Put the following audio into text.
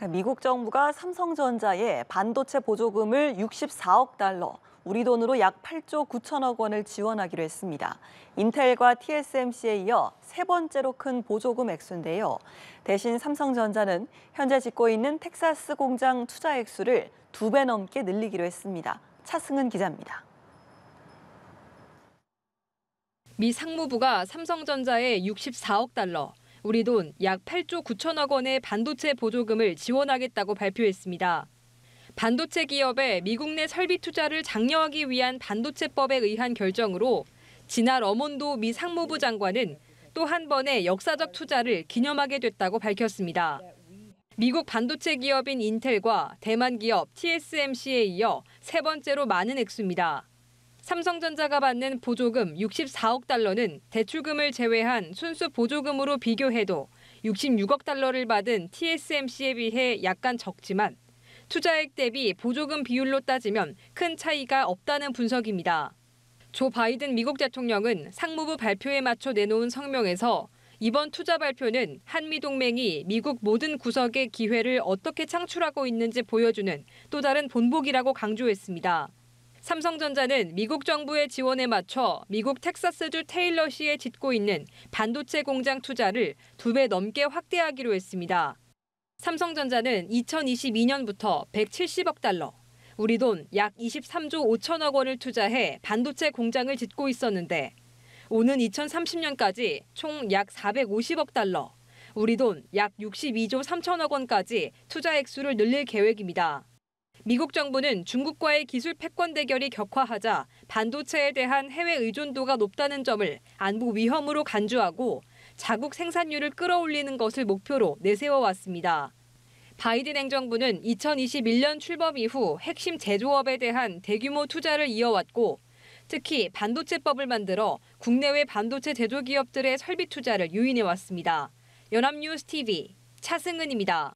네, 미국 정부가 삼성전자에 반도체 보조금을 64억 달러, 우리 돈으로 약 8조 9천억 원을 지원하기로 했습니다. 인텔과 TSMC에 이어 세 번째로 큰 보조금 액수인데요. 대신 삼성전자는 현재 짓고 있는 텍사스 공장 투자 액수를 두 배 넘게 늘리기로 했습니다. 차승은 기자입니다. 미 상무부가 삼성전자에 64억 달러, 우리 돈 약 8조 9천억 원의 반도체 보조금을 지원하겠다고 발표했습니다. 반도체 기업의 미국 내 설비 투자를 장려하기 위한 반도체법에 의한 결정으로 지날 어몬도 미 상무부 장관은 또 한 번의 역사적 투자를 기념하게 됐다고 밝혔습니다. 미국 반도체 기업인 인텔과 대만 기업 TSMC에 이어 세 번째로 많은 액수입니다. 삼성전자가 받는 보조금 64억 달러는 대출금을 제외한 순수 보조금으로 비교해도 66억 달러를 받은 TSMC에 비해 약간 적지만 투자액 대비 보조금 비율로 따지면 큰 차이가 없다는 분석입니다. 조 바이든 미국 대통령은 상무부 발표에 맞춰 내놓은 성명에서 이번 투자 발표는 한미 동맹이 미국 모든 구석의 기회를 어떻게 창출하고 있는지 보여주는 또 다른 본보기라고 강조했습니다. 삼성전자는 미국 정부의 지원에 맞춰 미국 텍사스주 테일러시에 짓고 있는 반도체 공장 투자를 두 배 넘게 확대하기로 했습니다. 삼성전자는 2022년부터 170억 달러, 우리 돈 약 23조 5천억 원을 투자해 반도체 공장을 짓고 있었는데 오는 2030년까지 총 약 450억 달러, 우리 돈 약 62조 3천억 원까지 투자 액수를 늘릴 계획입니다. 미국 정부는 중국과의 기술 패권 대결이 격화하자 반도체에 대한 해외 의존도가 높다는 점을 안보 위험으로 간주하고 자국 생산율을 끌어올리는 것을 목표로 내세워왔습니다. 바이든 행정부는 2021년 출범 이후 핵심 제조업에 대한 대규모 투자를 이어왔고 특히 반도체법을 만들어 국내외 반도체 제조기업들의 설비 투자를 유인해왔습니다. 연합뉴스 TV 차승은입니다.